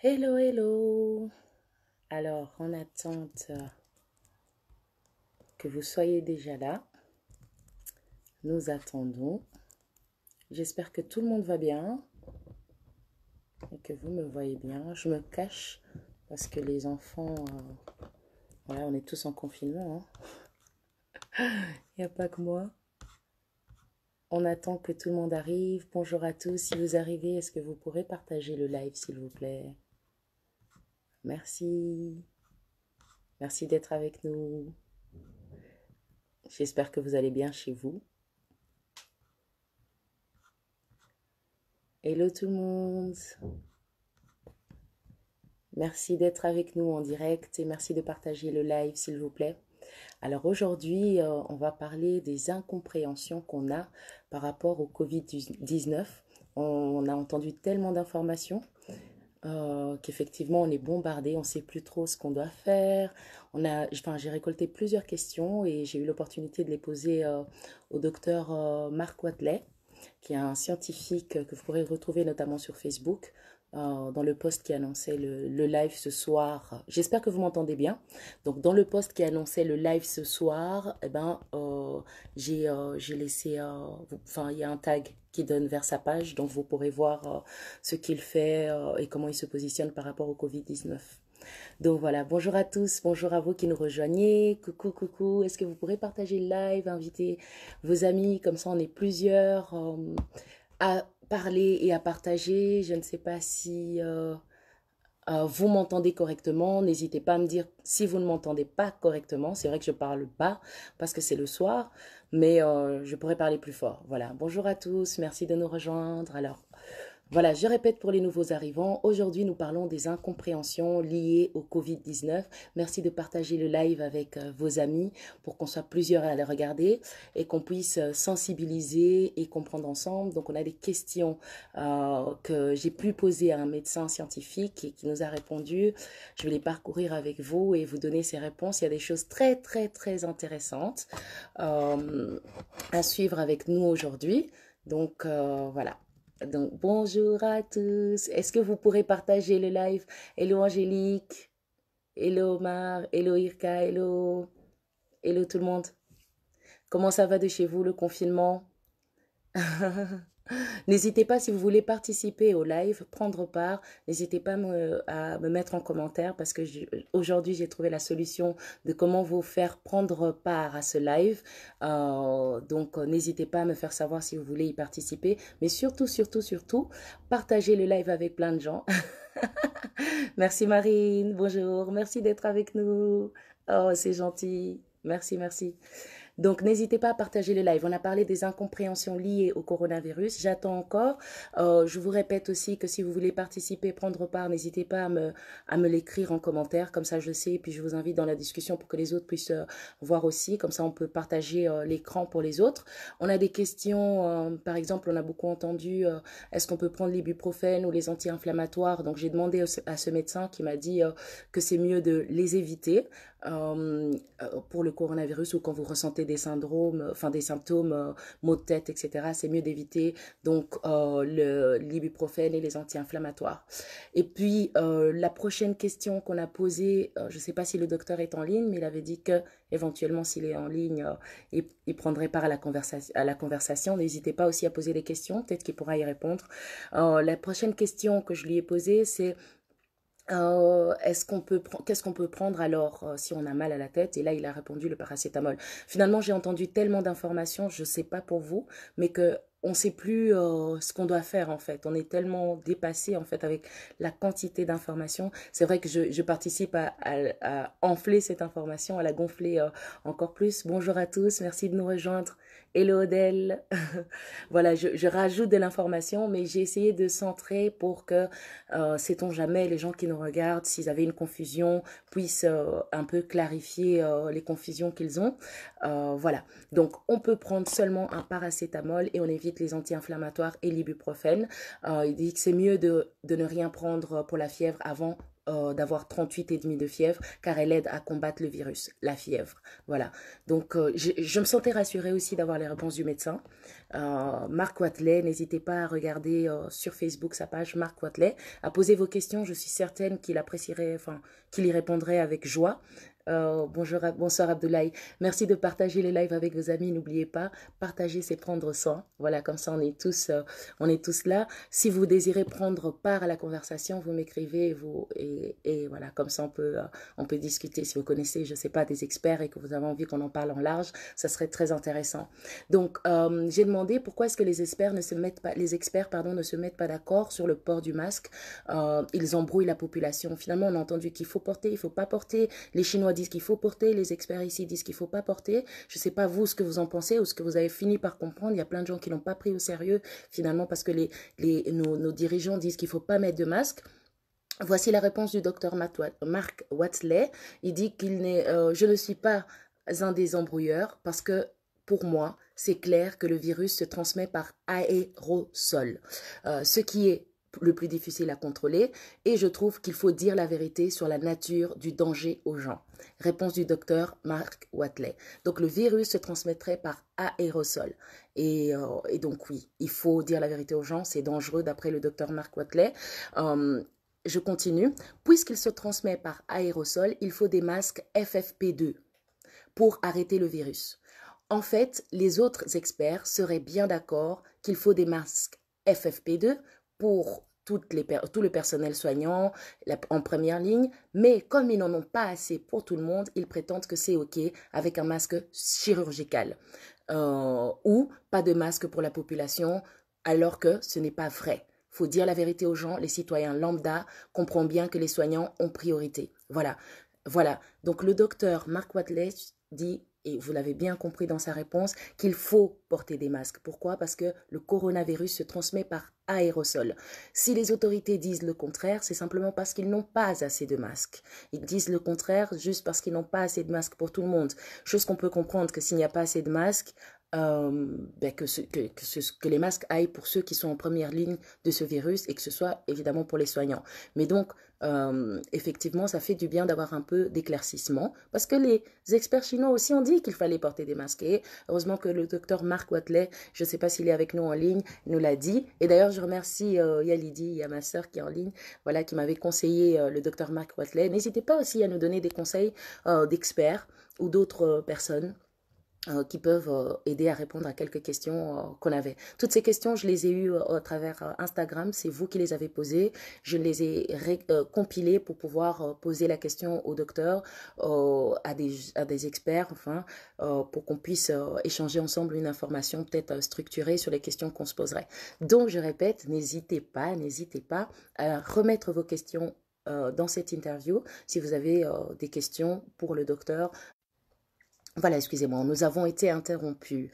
Hello, hello. Alors, en attente que vous soyez déjà là, nous attendons. J'espère que tout le monde va bien et que vous me voyez bien. Je me cache parce que les enfants, euh, voilà, on est tous en confinement. Hein. Il n'y a pas que moi. On attend que tout le monde arrive. Bonjour à tous. Si vous arrivez, est-ce que vous pourrez partager le live, s'il vous plaît Merci. Merci d'être avec nous. J'espère que vous allez bien chez vous. Hello tout le monde. Merci d'être avec nous en direct et merci de partager le live s'il vous plaît. Alors aujourd'hui, euh, on va parler des incompréhensions qu'on a par rapport au Covid-19. on a entendu tellement d'informations euh, qu'effectivement on est bombardé, on ne sait plus trop ce qu'on doit faire. On a, enfin, j'ai récolté plusieurs questions et j'ai eu l'opportunité de les poser euh, au docteur euh, Marc Watley, qui est un scientifique que vous pourrez retrouver notamment sur Facebook. dans le post qui annonçait le, live ce soir, j'espère que vous m'entendez bien. Donc dans le post qui annonçait le live ce soir, eh ben, euh, euh, j'ai laissé, euh, enfin, il y a un tag qui donne vers sa page, donc vous pourrez voir ce qu'il fait et comment il se positionne par rapport au Covid-19. Donc voilà, bonjour à tous, bonjour à vous qui nous rejoignez, coucou, coucou, est-ce que vous pourrez partager le live, inviter vos amis, comme ça on est plusieurs à parler et à partager, je ne sais pas si... Euh, vous m'entendez correctement, n'hésitez pas à me dire si vous ne m'entendez pas correctement. C'est vrai que je parle pas parce que c'est le soir, mais euh, je pourrais parler plus fort. Voilà, bonjour à tous, merci de nous rejoindre. Alors, voilà, je répète pour les nouveaux arrivants, aujourd'hui nous parlons des incompréhensions liées au Covid-19. Merci de partager le live avec euh, vos amis pour qu'on soit plusieurs à le regarder et qu'on puisse euh, sensibiliser et comprendre ensemble. Donc on a des questions euh, que j'ai pu poser à un médecin scientifique et qui nous a répondu. Je vais les parcourir avec vous et vous donner ses réponses. Il y a des choses très très très intéressantes à suivre avec nous aujourd'hui. Donc voilà. Donc, bonjour à tous. Est-ce que vous pourrez partager le live Hello Angélique. Hello Omar. Hello Irka. Hello. Hello tout le monde. Comment ça va de chez vous, le confinement N'hésitez pas si vous voulez participer au live, prendre part. N'hésitez pas à me mettre en commentaire parce que aujourd'hui j'ai trouvé la solution de comment vous faire prendre part à ce live. Euh, donc euh, n'hésitez pas à me faire savoir si vous voulez y participer. Mais surtout, surtout, surtout, partagez le live avec plein de gens. merci Marine, bonjour. Merci d'être avec nous. Oh, c'est gentil. Merci, merci. Donc n'hésitez pas à partager les live. On a parlé des incompréhensions liées au coronavirus. J'attends encore. Euh, je vous répète aussi que si vous voulez participer, prendre part, n'hésitez pas à me, l'écrire en commentaire. Comme ça, je sais. Et puis, je vous invite dans la discussion pour que les autres puissent euh, voir aussi. Comme ça, on peut partager euh, l'écran pour les autres. On a des questions. par exemple, on a beaucoup entendu est-ce qu'on peut prendre l'ibuprofène ou les anti-inflammatoires Donc, j'ai demandé à ce médecin qui m'a dit que c'est mieux de les éviter pour le coronavirus ou quand vous ressentez des syndromes, euh, enfin des symptômes, euh, maux de tête, etc., c'est mieux d'éviter donc euh, le l'ibuprofène et les anti-inflammatoires. Et puis la prochaine question qu'on a posée, je ne sais pas si le docteur est en ligne, mais il avait dit que éventuellement s'il est en ligne, il, prendrait part à la, conversation. à la conversation. N'hésitez pas aussi à poser des questions, peut-être qu'il pourra y répondre. la prochaine question que je lui ai posée, c'est euh, est-ce qu'on peut qu'est-ce qu'on peut prendre alors euh, si on a mal à la tête et là il a répondu le paracétamol finalement j'ai entendu tellement d'informations je ne sais pas pour vous mais que on sait plus euh, ce qu'on doit faire en fait on est tellement dépassé en fait avec la quantité d'informations c'est vrai que je, participe à, enfler cette information à la gonfler encore plus bonjour à tous merci de nous rejoindre Hello Odell. voilà, je, rajoute de l'information, mais j'ai essayé de centrer pour que, euh, sait-on jamais, les gens qui nous regardent, s'ils avaient une confusion, puissent euh, un peu clarifier euh, les confusions qu'ils ont. voilà. Donc, on peut prendre seulement un paracétamol et on évite les anti-inflammatoires et l'ibuprofène. il dit que c'est mieux de ne rien prendre pour la fièvre avant euh, d'avoir 38,5 de fièvre car elle aide à combattre le virus, la fièvre. Voilà. Donc euh, je, me sentais rassurée aussi d'avoir les réponses du médecin. Euh, Marc Watley, n'hésitez pas à regarder sur Facebook sa page Marc Watley, à poser vos questions. Je suis certaine qu'il apprécierait, enfin qu'il y répondrait avec joie. Euh, bonjour, bonsoir Abdoulaye. Merci de partager les lives avec vos amis. N'oubliez pas, partager c'est prendre soin. Voilà, comme ça on est tous, euh, on est tous là. Si vous désirez prendre part à la conversation, vous m'écrivez vous et, voilà, comme ça on peut, euh, on peut discuter. Si vous connaissez, je sais pas, des experts et que vous avez envie qu'on en parle en large, ça serait très intéressant. Donc j'ai demandé pourquoi est-ce que les experts ne se mettent pas, les experts pardon, ne se mettent pas d'accord sur le port du masque. ils embrouillent la population. Finalement, on a entendu qu'il faut porter, il faut pas porter. Les Chinois disent qu'il faut porter, les experts ici disent qu'il faut pas porter. Je ne sais pas vous ce que vous en pensez ou ce que vous avez fini par comprendre. Il y a plein de gens qui l'ont pas pris au sérieux finalement parce que les, nos, dirigeants disent qu'il ne faut pas mettre de masque. Voici la réponse du docteur Mark Watley. Il dit qu'il n'est, euh, je ne suis pas un des embrouilleurs parce que pour moi, c'est clair que le virus se transmet par aérosol. Euh, ce qui est le plus difficile à contrôler et je trouve qu'il faut dire la vérité sur la nature du danger aux gens. Réponse du docteur Mark Watley. Donc le virus se transmettrait par aérosol. Euh, et, donc oui, il faut dire la vérité aux gens, c'est dangereux d'après le docteur Mark Watley. Euh, je continue. Puisqu'il se transmet par aérosol, il faut des masques FFP2 pour arrêter le virus. En fait, les autres experts seraient bien d'accord qu'il faut des masques FFP2 pour tout le personnel soignant en première ligne, mais comme ils n'en ont pas assez pour tout le monde, ils prétendent que c'est OK avec un masque chirurgical euh, ou pas de masque pour la population, alors que ce n'est pas vrai. Faut dire la vérité aux gens, les citoyens lambda comprennent bien que les soignants ont priorité. Voilà, voilà. Donc le docteur Mark Watley dit et vous l'avez bien compris dans sa réponse, qu'il faut porter des masques. Pourquoi Parce que le coronavirus se transmet par aérosol. Si les autorités disent le contraire, c'est simplement parce qu'ils n'ont pas assez de masques. Ils disent le contraire juste parce qu'ils n'ont pas assez de masques pour tout le monde. Chose qu'on peut comprendre que s'il n'y a pas assez de masques, euh, ben, que, les masques aillent pour ceux qui sont en première ligne de ce virus et que ce soit évidemment pour les soignants. Mais donc, euh, effectivement, ça fait du bien d'avoir un peu d'éclaircissement parce que les experts chinois aussi ont dit qu'il fallait porter des masques. heureusement que le docteur Marc Watley, je ne sais pas s'il est avec nous en ligne, nous l'a dit. Et d'ailleurs, je remercie euh, Yalidi, ma soeur qui est en ligne, voilà, qui m'avait conseillé euh, le docteur Marc Watley. N'hésitez pas aussi à nous donner des conseils d'experts ou d'autres personnes euh, qui peuvent euh, aider à répondre à quelques questions euh, qu'on avait. Toutes ces questions, je les ai eues à travers Instagram. C'est vous qui les avez posées. Je les ai compilées pour pouvoir poser la question au docteur, à, des, experts, enfin, pour qu'on puisse échanger ensemble une information peut-être structurée sur les questions qu'on se poserait. Donc, je répète, n'hésitez pas, n'hésitez pas à remettre vos questions dans cette interview. Si vous avez des questions pour le docteur, voilà, excusez-moi, nous avons été interrompus.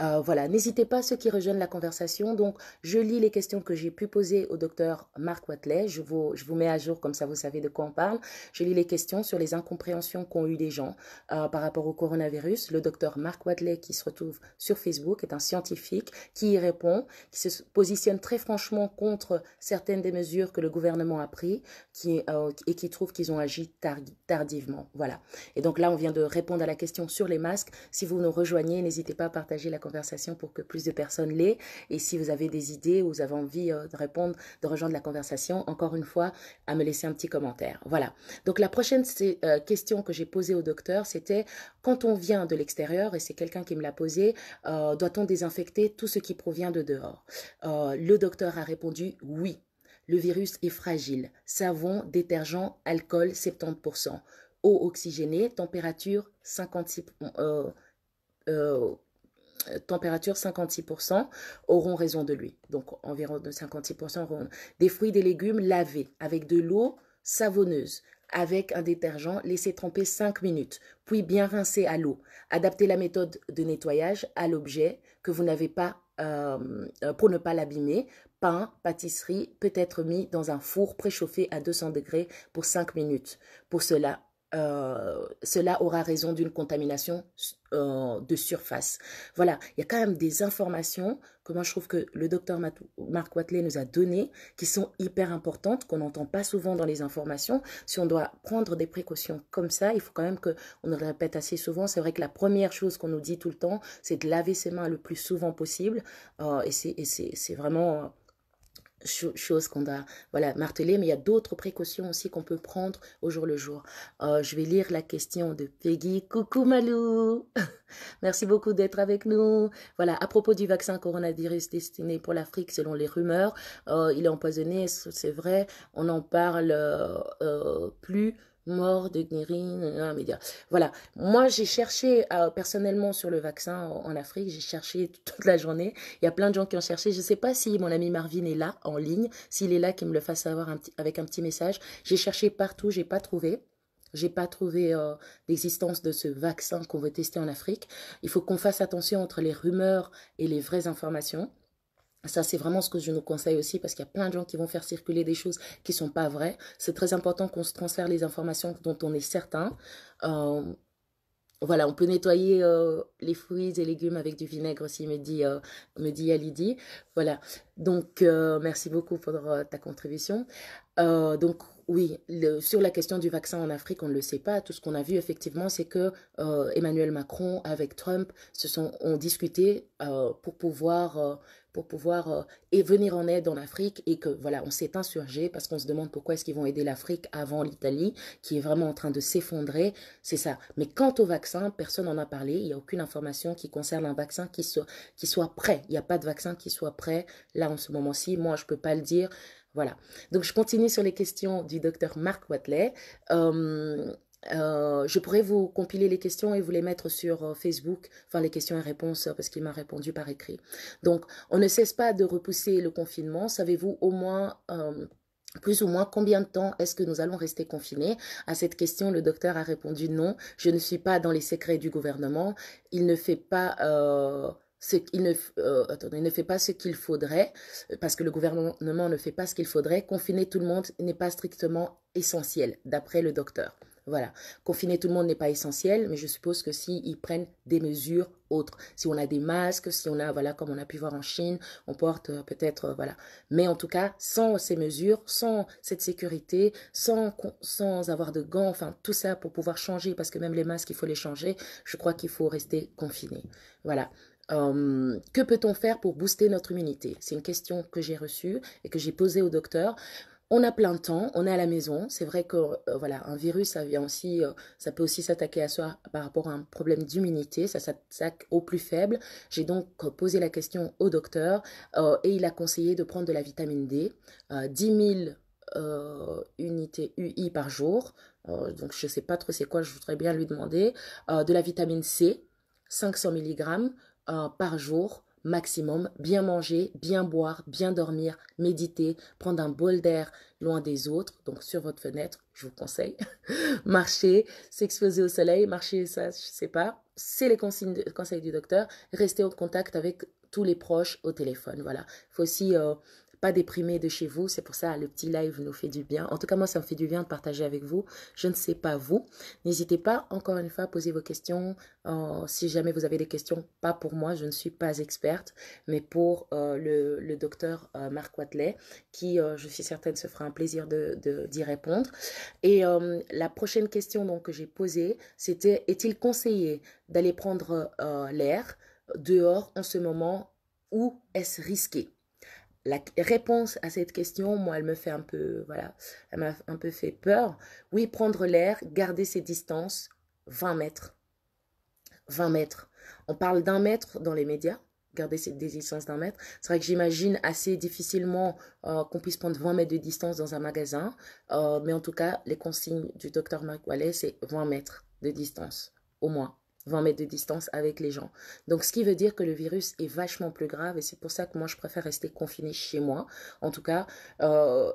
Euh, voilà, n'hésitez pas ceux qui rejoignent la conversation. Donc, je lis les questions que j'ai pu poser au docteur Marc Watley. Je vous, je vous mets à jour, comme ça vous savez de quoi on parle. Je lis les questions sur les incompréhensions qu'ont eu les gens euh, par rapport au coronavirus. Le docteur Marc Watley, qui se retrouve sur Facebook, est un scientifique qui y répond, qui se positionne très franchement contre certaines des mesures que le gouvernement a prises qui, euh, et qui trouve qu'ils ont agi tardivement. Voilà. Et donc là, on vient de répondre à la question sur les masques. Si vous nous rejoignez, n'hésitez pas à partager la conversation pour que plus de personnes l'aient. Et si vous avez des idées ou vous avez envie euh, de répondre, de rejoindre la conversation, encore une fois, à me laisser un petit commentaire. Voilà. Donc la prochaine euh, question que j'ai posée au docteur, c'était quand on vient de l'extérieur, et c'est quelqu'un qui me l'a posé, euh, doit-on désinfecter tout ce qui provient de dehors Le docteur a répondu oui. Le virus est fragile. Savon, détergent, alcool, 70% eau oxygénée, température 56, euh, euh, euh, température 56% auront raison de lui. Donc environ de 56% auront des fruits, des légumes lavés avec de l'eau savonneuse, avec un détergent, laissé tremper 5 minutes, puis bien rincer à l'eau. Adaptez la méthode de nettoyage à l'objet que vous n'avez pas pour ne pas l'abîmer. Pain, pâtisserie peut être mis dans un four préchauffé à 200 degrés pour 5 minutes. Pour cela, euh, cela aura raison d'une contamination euh, de surface. Voilà, il y a quand même des informations que moi je trouve que le docteur Marc Watley nous a données qui sont hyper importantes, qu'on n'entend pas souvent dans les informations. Si on doit prendre des précautions comme ça, il faut quand même qu'on le répète assez souvent. C'est vrai que la première chose qu'on nous dit tout le temps, c'est de laver ses mains le plus souvent possible. Euh, et c'est vraiment Chose qu'on a voilà, martelé mais il y a d'autres précautions aussi qu'on peut prendre au jour le jour. Euh, je vais lire la question de Peggy. Coucou Malou Merci beaucoup d'être avec nous. Voilà, à propos du vaccin coronavirus destiné pour l'Afrique, selon les rumeurs, euh, il est empoisonné, c'est vrai, on n'en parle euh, euh plus mort de guérine, Voilà. Moi, j'ai cherché euh, personnellement sur le vaccin en, Afrique, j'ai cherché toute la journée. Il y a plein de gens qui ont cherché. Je ne sais pas si mon ami Marvin est là en ligne, s'il est là, qu'il me le fasse savoir avec un petit message. J'ai cherché partout, j'ai pas trouvé. J'ai pas trouvé euh, l'existence de ce vaccin qu'on veut tester en Afrique. Il faut qu'on fasse attention entre les rumeurs et les vraies informations. Ça, c'est vraiment ce que je nous conseille aussi parce qu'il y a plein de gens qui vont faire circuler des choses qui sont pas vraies. C'est très important qu'on se transfère les informations dont on est certain. Euh, voilà, on peut nettoyer euh, les fruits et légumes avec du vinaigre aussi, me dit, euh, me dit Alidi. Voilà, donc merci beaucoup pour ta contribution. donc oui, le, sur la question du vaccin en Afrique, on ne le sait pas. Tout ce qu'on a vu effectivement, c'est que Emmanuel Macron avec Trump se sont ont discuté pour pouvoir pour pouvoir euh, et venir en aide en Afrique et que voilà, on s'est insurgé parce qu'on se demande pourquoi est-ce qu'ils vont aider l'Afrique avant l'Italie qui est vraiment en train de s'effondrer, c'est ça. Mais quant au vaccin, personne n'en a parlé, il n'y a aucune information qui concerne un vaccin qui soit, qui soit prêt. Il n'y a pas de vaccin qui soit prêt là en ce moment-ci, moi je ne peux pas le dire. Voilà. Donc je continue sur les questions du docteur Marc Watley. Euh, euh, je pourrais vous compiler les questions et vous les mettre sur euh, Facebook, enfin les questions et réponses, euh, parce qu'il m'a répondu par écrit. Donc, on ne cesse pas de repousser le confinement. Savez-vous au moins... plus ou moins combien de temps est-ce que nous allons rester confinés À cette question, le docteur a répondu non, je ne suis pas dans les secrets du gouvernement, il ne fait pas... ce ne, il ne fait pas ce qu'il faudrait, parce que le gouvernement ne fait pas ce qu'il faudrait. Confiner tout le monde n'est pas strictement essentiel, d'après le docteur. Voilà. Confiner tout le monde n'est pas essentiel, mais je suppose que s'ils prennent des mesures autres, si on a des masques, si on a, voilà, comme on a pu voir en Chine, on porte euh, peut-être, euh, voilà. Mais en tout cas, sans ces mesures, sans cette sécurité, sans, sans avoir de gants, enfin, tout ça pour pouvoir changer, parce que même les masques, il faut les changer, je crois qu'il faut rester confiné. Voilà. Hum, que peut-on faire pour booster notre immunité C'est une question que j'ai reçue et que j'ai posée au docteur on a plein de temps, on est à la maison. C'est vrai que euh, voilà, un virus, ça aussi, euh, ça peut aussi s'attaquer à soi par rapport à un problème d'immunité. Ça s'attaque aux plus faibles. J'ai donc euh, posé la question au docteur et il a conseillé de prendre de la vitamine D, 10 000 unités UI par jour. donc je sais pas trop c'est quoi, je voudrais bien lui demander. de la vitamine C, 500 mg par jour maximum, bien manger, bien boire, bien dormir, méditer, prendre un bol d'air loin des autres, donc sur votre fenêtre, je vous conseille. marcher, s'exposer au soleil, marcher, ça, je sais pas. C'est les consignes, conseils du docteur. Rester en contact avec tous les proches au téléphone, voilà. Il Faut aussi euh, pas déprimé de chez vous. C'est pour ça, le petit live nous fait du bien. En tout cas, moi, ça me fait du bien de partager avec vous. Je ne sais pas vous. N'hésitez pas, encore une fois, à poser vos questions. Euh, si jamais vous avez des questions, pas pour moi, je ne suis pas experte, mais pour euh, le, docteur euh, Marc Watley, qui, je suis certaine, se fera un plaisir d'y de, d'y répondre. Et la prochaine question donc, que j'ai posée, c'était est-il conseillé d'aller prendre l'air dehors en ce moment ou est-ce risqué la réponse à cette question, moi, elle me fait un peu, voilà, elle m'a un peu fait peur. Oui, prendre l'air, garder ses distances, 20 mètres. 20 mètres. On parle d'un mètre dans les médias, garder cette distance d'un mètre. C'est vrai que j'imagine assez difficilement euh, qu'on puisse prendre 20 mètres de distance dans un magasin, euh, mais en tout cas, les consignes du docteur Mark Wallet, c'est 20 mètres de distance, au moins. 20 mètres de distance avec les gens. Donc ce qui veut dire que le virus est vachement plus grave et c'est pour ça que moi je préfère rester confinée chez moi, en tout cas euh,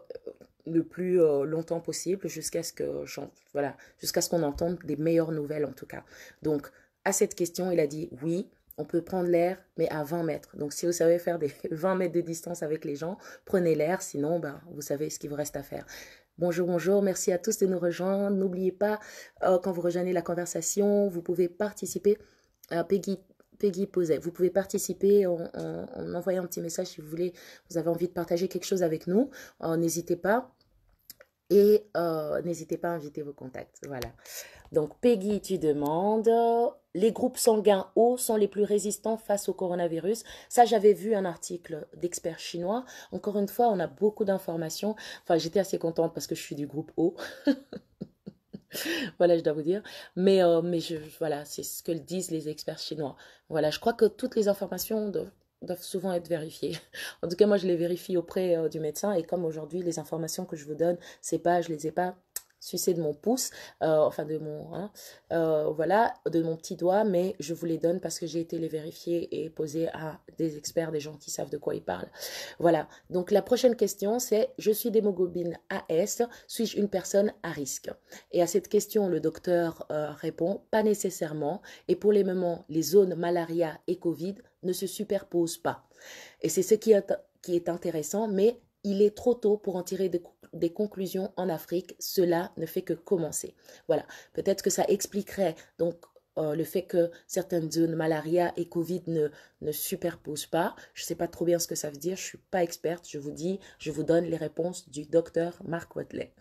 le plus euh, longtemps possible jusqu'à ce que voilà, jusqu'à ce qu'on entende des meilleures nouvelles en tout cas. Donc à cette question, il a dit oui, on peut prendre l'air, mais à 20 mètres. Donc, si vous savez faire des 20 mètres de distance avec les gens, prenez l'air. Sinon, ben, vous savez ce qu'il vous reste à faire. Bonjour, bonjour, merci à tous de nous rejoindre. N'oubliez pas, euh, quand vous rejoignez la conversation, vous pouvez participer. Euh, Peggy, Peggy posait, vous pouvez participer en, envoyant un petit message si vous voulez, vous avez envie de partager quelque chose avec nous. Euh, n'hésitez pas. Et euh, n'hésitez pas à inviter vos contacts. Voilà. Donc, Peggy, tu demandes. Les groupes sanguins O sont les plus résistants face au coronavirus. Ça, j'avais vu un article d'experts chinois. Encore une fois, on a beaucoup d'informations. Enfin, j'étais assez contente parce que je suis du groupe O. voilà, je dois vous dire. Mais, euh, mais je, voilà, c'est ce que disent les experts chinois. Voilà, je crois que toutes les informations doivent souvent être vérifiées. En tout cas, moi, je les vérifie auprès euh, du médecin et comme aujourd'hui, les informations que je vous donne, c'est pas, je les ai pas sucées de mon pouce, euh, enfin de mon, hein, euh, voilà, de mon petit doigt, mais je vous les donne parce que j'ai été les vérifier et poser à des experts, des gens qui savent de quoi ils parlent. Voilà. Donc la prochaine question, c'est je suis d'hémoglobine AS, suis-je une personne à risque Et à cette question, le docteur répond pas nécessairement. Et pour les moments, les zones malaria et Covid ne se superposent pas. Et c'est ce qui est, qui est intéressant, mais il est trop tôt pour en tirer des, des, conclusions en Afrique. Cela ne fait que commencer. Voilà. Peut-être que ça expliquerait donc euh, le fait que certaines zones malaria et Covid ne, ne superposent pas. Je ne sais pas trop bien ce que ça veut dire, je ne suis pas experte, je vous dis, je vous donne les réponses du docteur Marc Watley.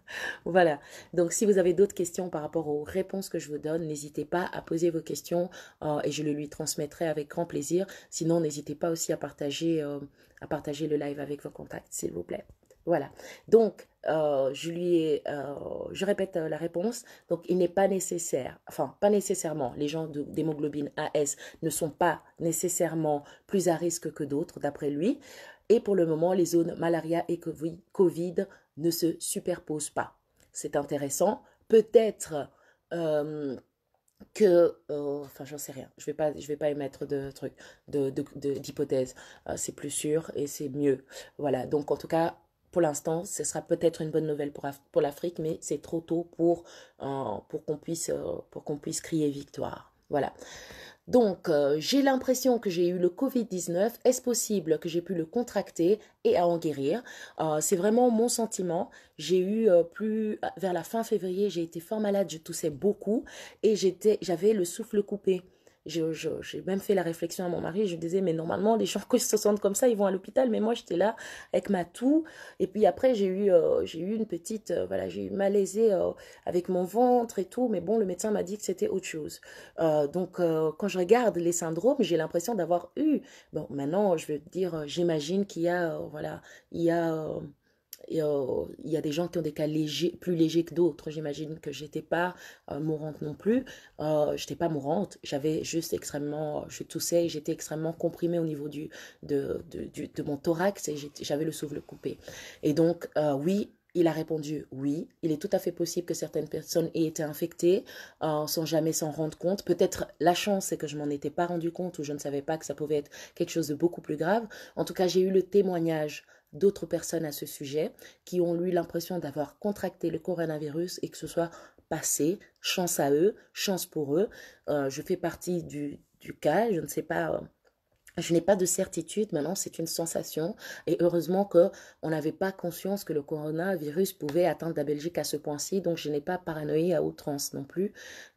voilà, donc si vous avez d'autres questions par rapport aux réponses que je vous donne, n'hésitez pas à poser vos questions euh, et je le lui transmettrai avec grand plaisir. Sinon, n'hésitez pas aussi à partager, euh, à partager le live avec vos contacts, s'il vous plaît. Voilà. Donc, euh, je lui ai, euh, je répète euh, la réponse. Donc, il n'est pas nécessaire, enfin, pas nécessairement, les gens d'hémoglobine AS ne sont pas nécessairement plus à risque que d'autres, d'après lui. Et pour le moment, les zones malaria et Covid ne se superposent pas. C'est intéressant. Peut-être que, enfin, j'en sais rien. Je vais pas, je vais pas émettre de trucs, de d'hypothèses. c'est plus sûr et c'est mieux. Voilà. Donc, en tout cas, pour l'instant, ce sera peut-être une bonne nouvelle pour, pour l'Afrique, mais c'est trop tôt pour, euh, pour qu'on puisse, euh, pour qu'on puisse crier victoire. Voilà. Donc, euh, j'ai l'impression que j'ai eu le Covid-19. Est-ce possible que j'ai pu le contracter et à en guérir C'est vraiment mon sentiment. J'ai eu plus vers la fin février, j'ai été fort malade, je toussais beaucoup et j'étais, j'avais le souffle coupé. J'ai même fait la réflexion à mon mari, je disais, mais normalement, les gens qui se sentent comme ça, ils vont à l'hôpital, mais moi, j'étais là avec ma toux. Et puis après, j'ai eu, euh, j'ai eu une petite, euh, voilà, j'ai eu malaisé euh, avec mon ventre et tout, mais bon, le médecin m'a dit que c'était autre chose. donc, quand je regarde les syndromes, j'ai l'impression d'avoir eu. Bon, maintenant, je veux dire, j'imagine qu'il y a, voilà, il y a euh, il y a des gens qui ont des cas plus légers que d'autres. J'imagine que j'étais pas euh, mourante non plus. Euh, je n'étais pas mourante. J'avais juste extrêmement, je toussais, j'étais extrêmement comprimée au niveau du de, mon thorax et j'avais le souffle coupé. Et donc oui, il a répondu oui, il est tout à fait possible que certaines personnes aient été infectées sans jamais s'en rendre compte. Peut-être la chance c'est que je m'en étais pas rendu compte ou je ne savais pas que ça pouvait être quelque chose de beaucoup plus grave. En tout cas, j'ai eu le témoignage d'autres personnes à ce sujet qui ont eu l'impression d'avoir contracté le coronavirus et que ce soit passé. Chance à eux, chance pour eux. Euh, je fais partie du, du cas, je ne sais pas euh, je n'ai pas de certitude, maintenant c'est une sensation. Et heureusement qu'on n'avait pas conscience que le coronavirus pouvait atteindre la Belgique à ce point-ci, donc je n'ai pas paranoïé à outrance non plus.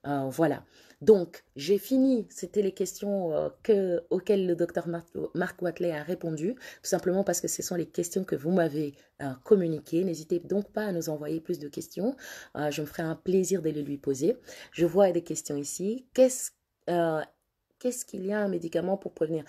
Euh, voilà. Donc j'ai fini, c'était les questions euh, auxquelles le docteur Marc Watley a répondu, tout simplement parce que ce sont les questions que vous m'avez euh, communiquées. N'hésitez donc pas à nous envoyer plus de questions, je me ferai un plaisir de les lui poser. Je vois des questions ici. Qu'est-ce qu'est-ce qu'il y a un médicament pour prévenir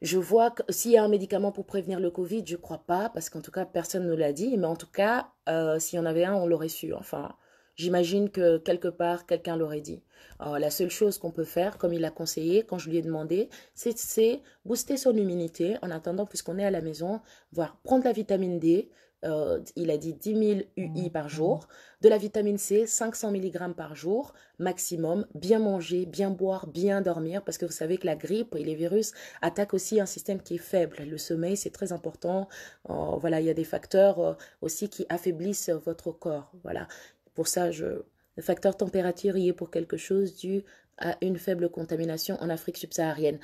je vois que s'il y a un médicament pour prévenir le Covid, je crois pas, parce qu'en tout cas, personne ne l'a dit. Mais en tout cas, euh, s'il y en avait un, on l'aurait su. Enfin, j'imagine que quelque part, quelqu'un l'aurait dit. la seule chose qu'on peut faire, comme il a conseillé, quand je lui ai demandé, c'est booster son immunité en attendant, puisqu'on est à la maison, voir prendre la vitamine D, euh, il a dit 10 000 UI par mhm. jour, de la vitamine C, 500 mg par jour, maximum, bien manger, bien boire, bien dormir, parce que vous savez que la grippe et les virus attaquent aussi un système qui est faible. Le sommeil, c'est très important. Euh, voilà, il y a des facteurs euh, aussi qui affaiblissent votre corps. Voilà, pour ça, je... le facteur température y est pour quelque chose dû à une faible contamination en Afrique subsaharienne.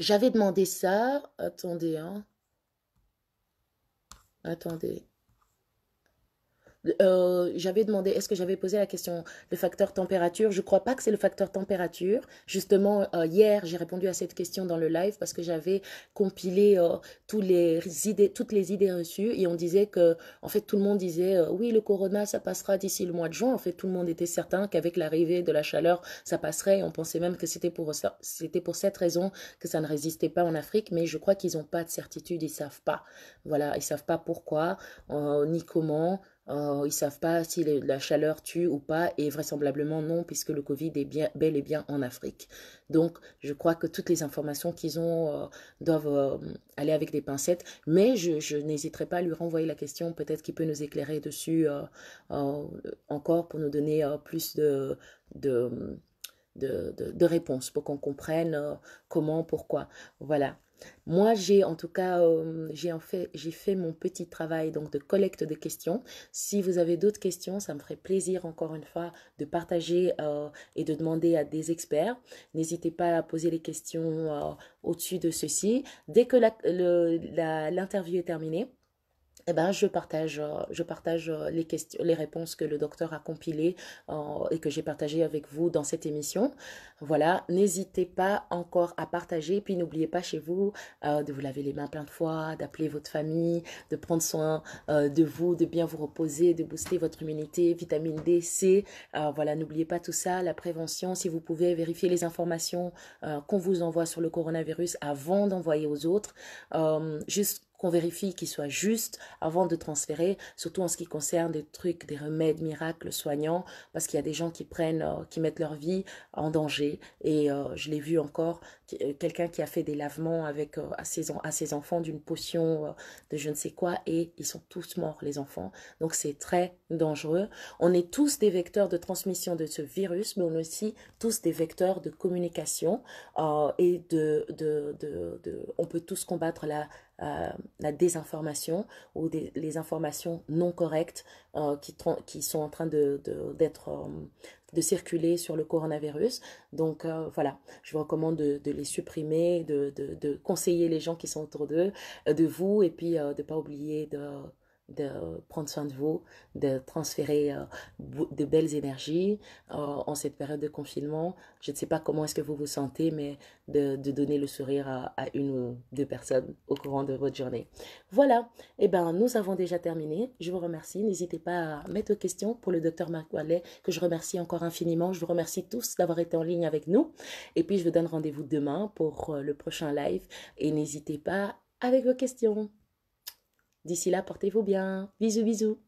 J'avais demandé ça, attendez, hein. Attendez. Euh, j'avais demandé, est-ce que j'avais posé la question, le facteur température Je ne crois pas que c'est le facteur température. Justement, euh, hier, j'ai répondu à cette question dans le live parce que j'avais compilé euh, les toutes les idées reçues et on disait que, en fait, tout le monde disait, oui, le corona, ça passera d'ici le mois de juin. En fait, tout le monde était certain qu'avec l'arrivée de la chaleur, ça passerait. On pensait même que c'était pour, c'était pour cette raison que ça ne résistait pas en Afrique, mais je crois qu'ils n'ont pas de certitude, ils ne savent pas. Voilà, ils ne savent pas pourquoi, ni comment. Euh, ils savent pas si la chaleur tue ou pas, et vraisemblablement non, puisque le Covid est bel et bien en Afrique. Donc, je crois que toutes les informations qu'ils ont euh, doivent euh, aller avec des pincettes, mais je, n'hésiterai pas à lui renvoyer la question. Peut-être qu'il peut nous éclairer dessus encore pour nous donner plus de, de, de, de réponses, pour qu'on comprenne comment, pourquoi. Voilà. Moi, j'ai en tout cas, euh, j'ai en fait, j'ai fait mon petit travail donc de collecte de questions. Si vous avez d'autres questions, ça me ferait plaisir encore une fois de partager euh, et de demander à des experts. N'hésitez pas à poser les questions euh, au-dessus de ceci. Dès que l'interview est terminée, eh ben, je partage, euh, je partage euh, les, questions, les réponses que le docteur a compilées euh, et que j'ai partagées avec vous dans cette émission. Voilà, n'hésitez pas encore à partager. Puis n'oubliez pas chez vous de vous laver les mains plein de fois, d'appeler votre famille, de prendre soin de vous, de bien vous reposer, de booster votre immunité, vitamine D, C. voilà, n'oubliez pas tout ça, la prévention. Si vous pouvez vérifier les informations qu'on vous envoie sur le coronavirus avant d'envoyer aux autres. juste qu'on vérifie qu'il soit juste avant de transférer, surtout en ce qui concerne des trucs, des remèdes miracles soignants, parce qu'il y a des gens qui prennent, euh, qui mettent leur vie en danger. Et euh, je l'ai vu encore, euh, quelqu'un qui a fait des lavements avec à, ses, enfants d'une potion de je ne sais quoi, et ils sont tous morts, les enfants. Donc c'est très dangereux. On est tous des vecteurs de transmission de ce virus, mais on est aussi tous des vecteurs de communication et de, de, on peut tous combattre la euh, la désinformation ou les informations non correctes euh, qui, sont en train euh, de, circuler sur le coronavirus. Donc voilà, je vous recommande de, les supprimer, de, de, conseiller les gens qui sont autour d'eux, de vous, et puis de ne pas oublier de de prendre soin de vous, de transférer euh, de belles énergies euh, en cette période de confinement. Je ne sais pas comment est-ce que vous vous sentez, mais de, donner le sourire à, une ou deux personnes au courant de votre journée. Voilà, eh ben nous avons déjà terminé. Je vous remercie. N'hésitez pas à mettre vos questions pour le docteur Marc Wallet, que je remercie encore infiniment. Je vous remercie tous d'avoir été en ligne avec nous. Et puis, je vous donne rendez-vous demain pour euh, le prochain live. Et n'hésitez pas avec vos questions. D'ici là, portez-vous bien. Bisous bisous.